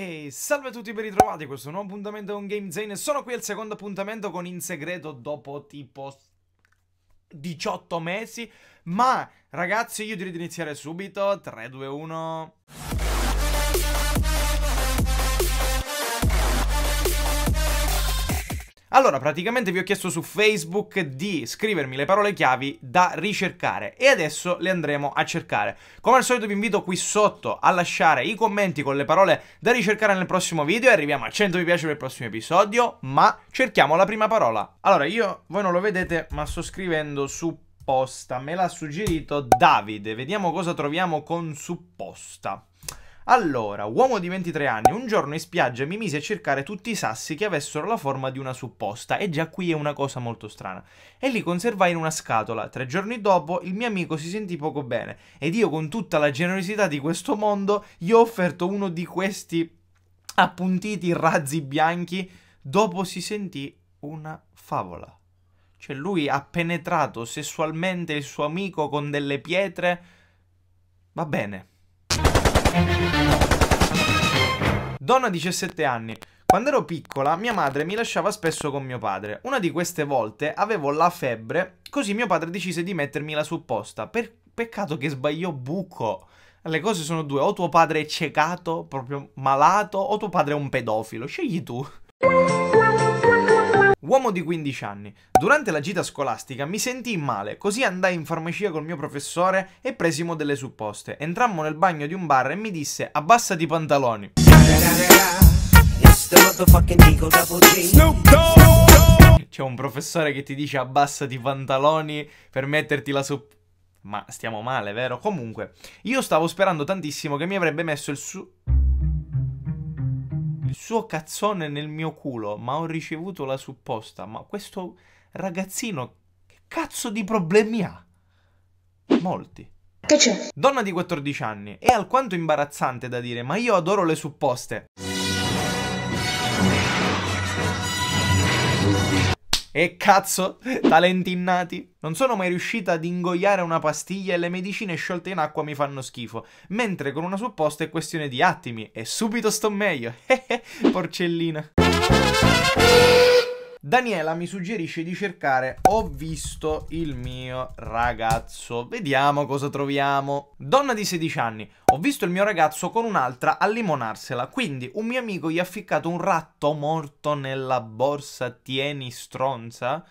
E salve a tutti ben ritrovati, questo nuovo appuntamento con Game Zane Sono qui al secondo appuntamento con In Segreto dopo tipo 18 mesi Ma ragazzi io direi di iniziare subito 3, 2, 1 Allora, praticamente vi ho chiesto su Facebook di scrivermi le parole chiavi da ricercare e adesso le andremo a cercare. Come al solito vi invito qui sotto a lasciare i commenti con le parole da ricercare nel prossimo video e arriviamo a 100 mi piace per il prossimo episodio, ma cerchiamo la prima parola. Allora, io, voi non lo vedete, ma sto scrivendo supposta, me l'ha suggerito Davide, vediamo cosa troviamo con supposta. Allora, uomo di 23 anni, un giorno in spiaggia mi misi a cercare tutti i sassi che avessero la forma di una supposta, e già qui è una cosa molto strana. E li conservai in una scatola. Tre giorni dopo il mio amico si sentì poco bene, ed io con tutta la generosità di questo mondo gli ho offerto uno di questi appuntiti razzi bianchi. Dopo si sentì una favola. Cioè lui ha penetrato sessualmente il suo amico con delle pietre. Va bene. Donna 17 anni. Quando ero piccola, mia madre mi lasciava spesso con mio padre. Una di queste volte avevo la febbre, così mio padre decise di mettermi la supposta. Per... Peccato che sbagliò buco. Le cose sono due, o tuo padre è ciecato, proprio malato, o tuo padre è un pedofilo. Scegli tu. Uomo di 15 anni. Durante la gita scolastica mi sentii male, così andai in farmacia col mio professore e presimo delle supposte. Entrammo nel bagno di un bar e mi disse "Abbassati i pantaloni". C'è un professore che ti dice abbassati i pantaloni per metterti la soppressione. Ma stiamo male, vero? Comunque, io stavo sperando tantissimo che mi avrebbe messo il suo... Il suo cazzone nel mio culo, ma ho ricevuto la supposta. Ma questo ragazzino, che cazzo di problemi ha? Molti. Che c'è? Donna di 14 anni. È alquanto imbarazzante da dire, ma io adoro le supposte. E cazzo, talenti innati. Non sono mai riuscita ad ingoiare una pastiglia e le medicine sciolte in acqua mi fanno schifo, mentre con una supposta è questione di attimi e subito sto meglio. Porcellina. Daniela mi suggerisce di cercare Ho visto il mio ragazzo. Vediamo cosa troviamo. Donna di 16 anni. Ho visto il mio ragazzo con un'altra a limonarsela, quindi un mio amico gli ha ficcato un ratto morto nella borsa. Tieni stronza.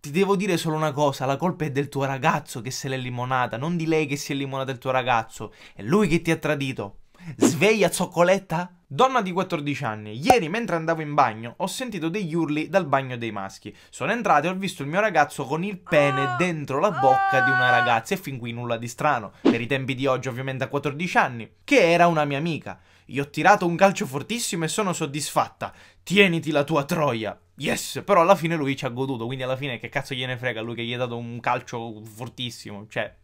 Ti devo dire solo una cosa, la colpa è del tuo ragazzo che se l'è limonata, non di lei che si è limonata il tuo ragazzo. È lui che ti ha tradito. Sveglia zoccoletta! Donna di 14 anni, ieri mentre andavo in bagno ho sentito degli urli dal bagno dei maschi. Sono entrata e ho visto il mio ragazzo con il pene ah, dentro la bocca di una ah. ragazza e fin qui nulla di strano, per i tempi di oggi ovviamente a 14 anni, che era una mia amica. Gli ho tirato un calcio fortissimo e sono soddisfatta. Tieniti la tua troia. Yes, però alla fine lui ci ha goduto, quindi alla fine che cazzo gliene frega lui che gli ha dato un calcio fortissimo, cioè...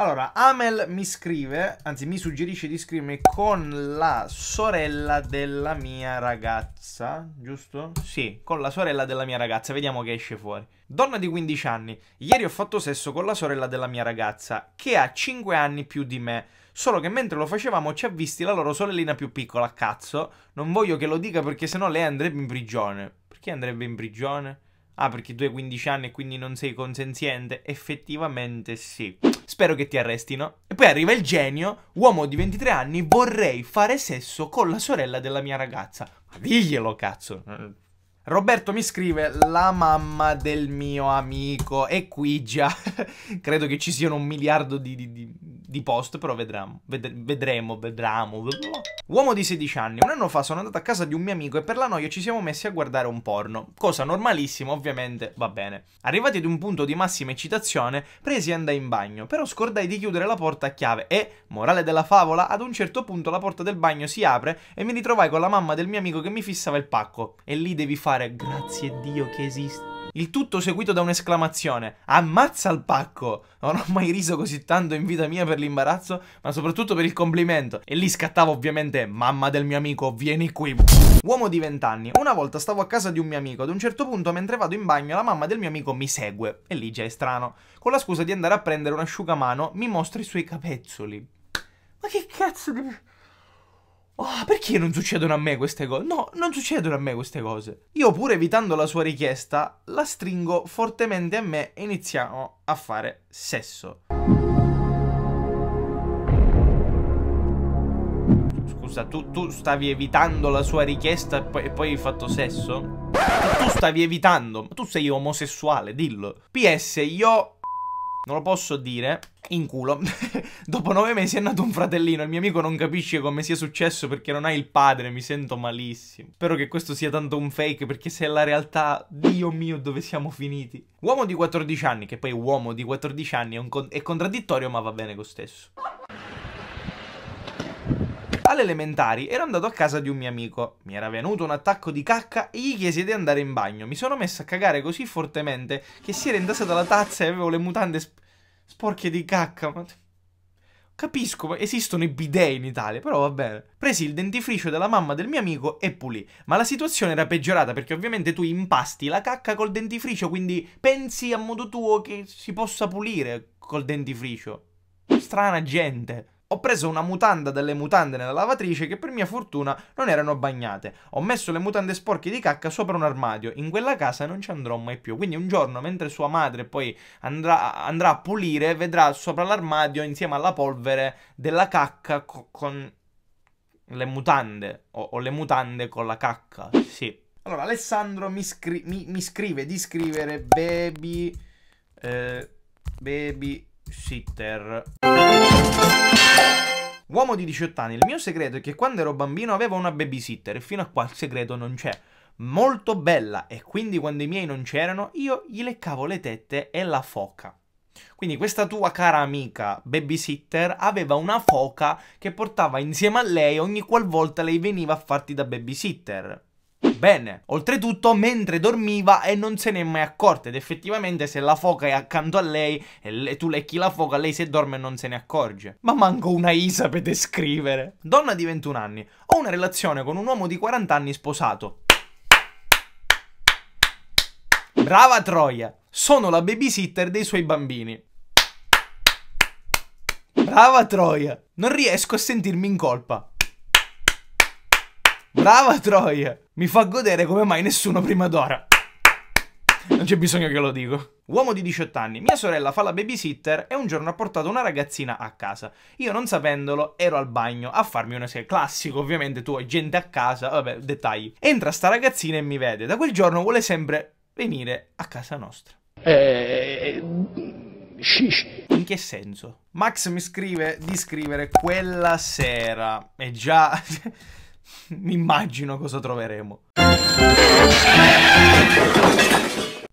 Allora, Amel mi scrive, anzi mi suggerisce di scrivermi con la sorella della mia ragazza, giusto? Sì, con la sorella della mia ragazza, vediamo che esce fuori. Donna di 15 anni, ieri ho fatto sesso con la sorella della mia ragazza, che ha 5 anni più di me. Solo che mentre lo facevamo ci ha visti la loro sorellina più piccola, cazzo. Non voglio che lo dica perché sennò lei andrebbe in prigione. Perché andrebbe in prigione? ah perché tu hai 15 anni e quindi non sei consenziente, effettivamente sì. Spero che ti arrestino. E poi arriva il genio, uomo di 23 anni, vorrei fare sesso con la sorella della mia ragazza. Ma diglielo, cazzo. Roberto mi scrive la mamma del mio amico e qui già credo che ci siano un miliardo di, di, di di post, però vedremo. Ved- vedremo, vedremo. Uomo di 16 anni, un anno fa sono andato a casa di un mio amico e per la noia ci siamo messi a guardare un porno. Cosa normalissima, ovviamente, va bene. Arrivati ad un punto di massima eccitazione, presi e andai in bagno, però scordai di chiudere la porta a chiave e, morale della favola, ad un certo punto la porta del bagno si apre e mi ritrovai con la mamma del mio amico che mi fissava il pacco. E lì devi fare grazie a Dio che esiste. Il tutto seguito da un'esclamazione. Ammazza il pacco! Non ho mai riso così tanto in vita mia per l'imbarazzo, ma soprattutto per il complimento. E lì scattava ovviamente, mamma del mio amico, vieni qui. Uomo di vent'anni. Una volta stavo a casa di un mio amico, ad un certo punto mentre vado in bagno la mamma del mio amico mi segue. E lì già è strano. Con la scusa di andare a prendere un asciugamano mi mostra i suoi capezzoli. Ma che cazzo di... Oh, perché non succedono a me queste cose? No, non succedono a me queste cose. Io pur evitando la sua richiesta, la stringo fortemente a me e iniziamo a fare sesso. Scusa, tu, tu stavi evitando la sua richiesta e poi, e poi hai fatto sesso? Tu stavi evitando, ma tu sei omosessuale, dillo. PS, io non lo posso dire, in culo. Dopo nove mesi è nato un fratellino, il mio amico non capisce come sia successo perché non ha il padre, mi sento malissimo. Spero che questo sia tanto un fake perché se è la realtà, Dio mio, dove siamo finiti. Uomo di 14 anni, che poi uomo di 14 anni è, con è contraddittorio ma va bene lo stesso alle elementari ero andato a casa di un mio amico. Mi era venuto un attacco di cacca e gli chiesi di andare in bagno. Mi sono messo a cagare così fortemente che si era indossata la tazza e avevo le mutande sp sporche di cacca. Ma... Capisco, esistono i bidet in Italia, però va bene. Presi il dentifricio della mamma del mio amico e pulì. Ma la situazione era peggiorata perché ovviamente tu impasti la cacca col dentifricio, quindi pensi a modo tuo che si possa pulire col dentifricio. Strana gente. Ho preso una mutanda delle mutande nella lavatrice che per mia fortuna non erano bagnate. Ho messo le mutande sporche di cacca sopra un armadio. In quella casa non ci andrò mai più. Quindi un giorno, mentre sua madre poi andrà, andrà a pulire, vedrà sopra l'armadio insieme alla polvere della cacca co- con le mutande. O-, o le mutande con la cacca. Sì. Allora, Alessandro mi, scri- mi-, mi scrive di scrivere baby... Eh, baby sitter. Uomo di 18 anni, il mio segreto è che quando ero bambino avevo una babysitter e fino a qua il segreto non c'è. Molto bella e quindi quando i miei non c'erano io gli leccavo le tette e la foca. Quindi questa tua cara amica babysitter aveva una foca che portava insieme a lei ogni qualvolta lei veniva a farti da babysitter bene. Oltretutto, mentre dormiva e non se n'è mai accorta ed effettivamente se la foca è accanto a lei e tu lecchi la foca, lei se dorme non se ne accorge. Ma manco una Isa per descrivere. Donna di 21 anni, ho una relazione con un uomo di 40 anni sposato. Brava Troia, sono la babysitter dei suoi bambini. Brava Troia, non riesco a sentirmi in colpa. Brava Troia! Mi fa godere come mai nessuno prima d'ora. Non c'è bisogno che lo dico. Uomo di 18 anni, mia sorella fa la babysitter e un giorno ha portato una ragazzina a casa. Io non sapendolo ero al bagno a farmi una serie. Classico, ovviamente tu hai gente a casa, vabbè, dettagli. Entra sta ragazzina e mi vede. Da quel giorno vuole sempre venire a casa nostra. Eh... eh shish. In che senso? Max mi scrive di scrivere quella sera. E già... Mi immagino cosa troveremo.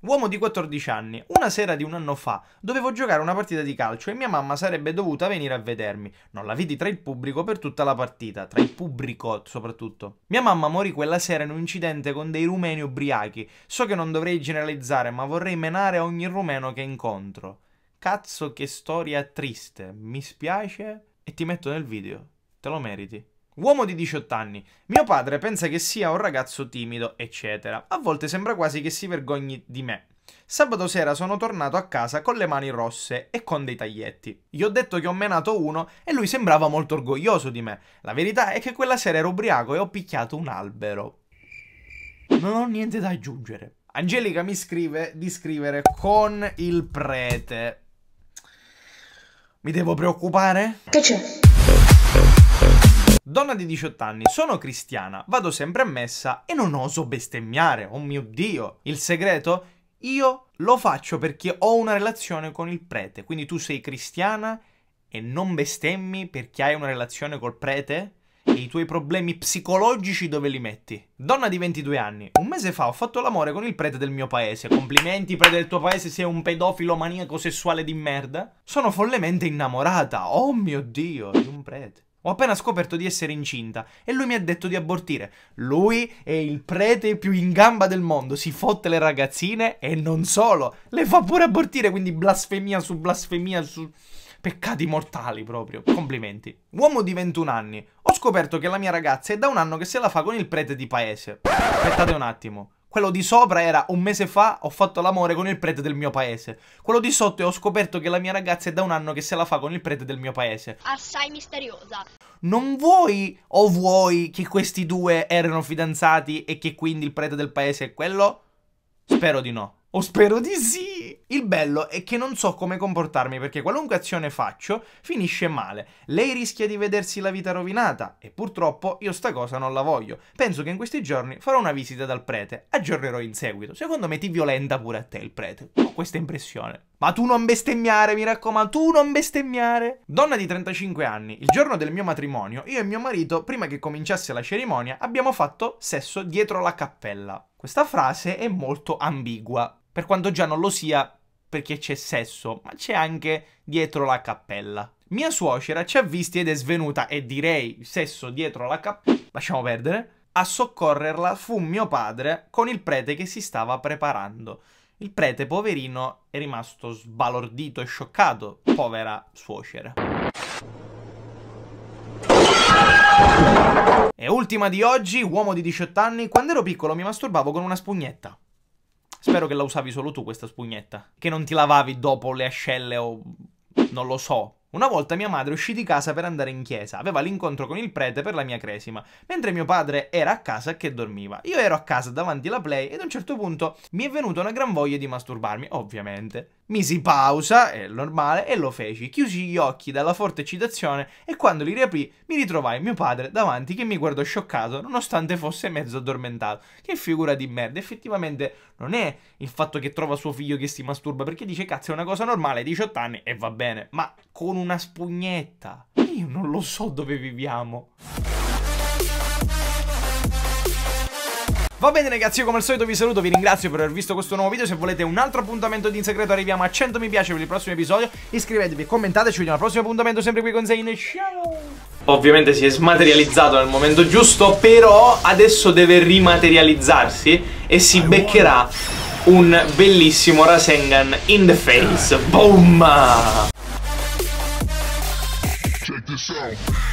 Uomo di 14 anni, una sera di un anno fa dovevo giocare una partita di calcio e mia mamma sarebbe dovuta venire a vedermi. Non la vidi tra il pubblico per tutta la partita, tra il pubblico soprattutto. Mia mamma morì quella sera in un incidente con dei rumeni ubriachi. So che non dovrei generalizzare, ma vorrei menare ogni rumeno che incontro. Cazzo che storia triste, mi spiace e ti metto nel video. Te lo meriti. Uomo di 18 anni. Mio padre pensa che sia un ragazzo timido, eccetera. A volte sembra quasi che si vergogni di me. Sabato sera sono tornato a casa con le mani rosse e con dei taglietti. Gli ho detto che ho menato uno e lui sembrava molto orgoglioso di me. La verità è che quella sera ero ubriaco e ho picchiato un albero. Non ho niente da aggiungere. Angelica mi scrive di scrivere con il prete. Mi devo preoccupare? Che c'è? Donna di 18 anni, sono cristiana, vado sempre a messa e non oso bestemmiare, oh mio Dio! Il segreto? Io lo faccio perché ho una relazione con il prete, quindi tu sei cristiana e non bestemmi perché hai una relazione col prete? E i tuoi problemi psicologici dove li metti? Donna di 22 anni, un mese fa ho fatto l'amore con il prete del mio paese. Complimenti, prete del tuo paese, sei un pedofilo maniaco sessuale di merda. Sono follemente innamorata, oh mio Dio, di un prete. Ho appena scoperto di essere incinta e lui mi ha detto di abortire. Lui è il prete più in gamba del mondo, si fotte le ragazzine e non solo, le fa pure abortire, quindi blasfemia su blasfemia su... Peccati mortali proprio, complimenti. Uomo di 21 anni, ho scoperto che la mia ragazza è da un anno che se la fa con il prete di paese. Aspettate un attimo. Quello di sopra era un mese fa ho fatto l'amore con il prete del mio paese. Quello di sotto è ho scoperto che la mia ragazza è da un anno che se la fa con il prete del mio paese. Assai misteriosa. Non vuoi o vuoi che questi due erano fidanzati e che quindi il prete del paese è quello? Spero di no. O spero di sì! Il bello è che non so come comportarmi perché qualunque azione faccio finisce male. Lei rischia di vedersi la vita rovinata e purtroppo io sta cosa non la voglio. Penso che in questi giorni farò una visita dal prete. Aggiornerò in seguito. Secondo me ti violenta pure a te il prete. Ho questa impressione. Ma tu non bestemmiare, mi raccomando, tu non bestemmiare. Donna di 35 anni, il giorno del mio matrimonio, io e mio marito, prima che cominciasse la cerimonia, abbiamo fatto sesso dietro la cappella. Questa frase è molto ambigua. Per quanto già non lo sia perché c'è sesso, ma c'è anche dietro la cappella. Mia suocera ci ha visti ed è svenuta, e direi sesso dietro la cappella, lasciamo perdere, a soccorrerla fu mio padre con il prete che si stava preparando. Il prete poverino è rimasto sbalordito e scioccato, povera suocera. E ultima di oggi, uomo di 18 anni, quando ero piccolo mi masturbavo con una spugnetta. Spero che la usavi solo tu questa spugnetta. Che non ti lavavi dopo le ascelle o... non lo so. Una volta mia madre uscì di casa per andare in chiesa, aveva l'incontro con il prete per la mia cresima, mentre mio padre era a casa che dormiva. Io ero a casa davanti alla play ed a un certo punto mi è venuta una gran voglia di masturbarmi, ovviamente. Misi pausa, è normale, e lo feci. Chiusi gli occhi dalla forte eccitazione e quando li riaprì mi ritrovai mio padre davanti che mi guardò scioccato nonostante fosse mezzo addormentato. Che figura di merda, effettivamente non è il fatto che trova suo figlio che si masturba perché dice cazzo è una cosa normale, 18 anni e va bene, ma con una spugnetta. Io non lo so dove viviamo. Va bene ragazzi, io come al solito vi saluto, vi ringrazio per aver visto questo nuovo video Se volete un altro appuntamento di In Segreto arriviamo a 100 mi piace per il prossimo episodio Iscrivetevi, commentate, ci vediamo al prossimo appuntamento sempre qui con Zane Ciao! Ovviamente si è smaterializzato nel momento giusto Però adesso deve rimaterializzarsi e si beccherà un bellissimo Rasengan in the face Boom! Check this out.